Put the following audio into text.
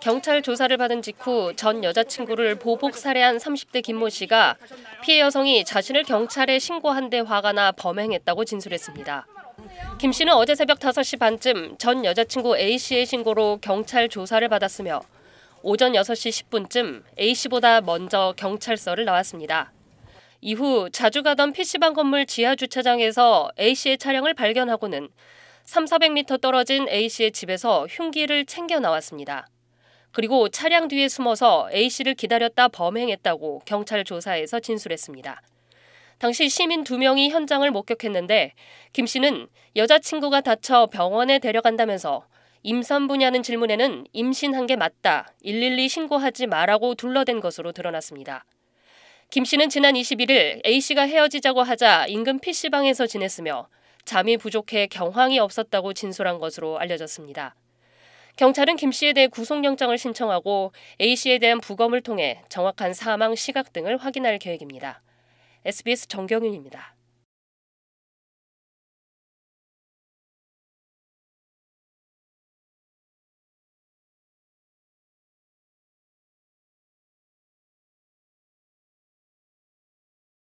경찰 조사를 받은 직후 전 여자친구를 보복 살해한 30대 김모 씨가 피해 여성이 자신을 경찰에 신고한 데 화가 나 범행했다고 진술했습니다. 김 씨는 어제 새벽 5시 반쯤 전 여자친구 A 씨의 신고로 경찰 조사를 받았으며 오전 6시 10분쯤 A 씨보다 먼저 경찰서를 나왔습니다. 이후 자주 가던 PC방 건물 지하 주차장에서 A 씨의 차량을 발견하고는 3, 400m 떨어진 A 씨의 집에서 흉기를 챙겨 나왔습니다. 그리고 차량 뒤에 숨어서 A씨를 기다렸다 범행했다고 경찰 조사에서 진술했습니다. 당시 시민 2명이 현장을 목격했는데 김 씨는 여자친구가 다쳐 병원에 데려간다면서 임산부냐는 질문에는 임신한 게 맞다, 112 신고하지 마라고 둘러댄 것으로 드러났습니다. 김 씨는 지난 21일 A씨가 헤어지자고 하자 인근 PC방에서 지냈으며 잠이 부족해 경황이 없었다고 진술한 것으로 알려졌습니다. 경찰은 김 씨에 대해 구속영장을 신청하고 A 씨에 대한 부검을 통해 정확한 사망 시각 등을 확인할 계획입니다. SBS 정경윤입니다.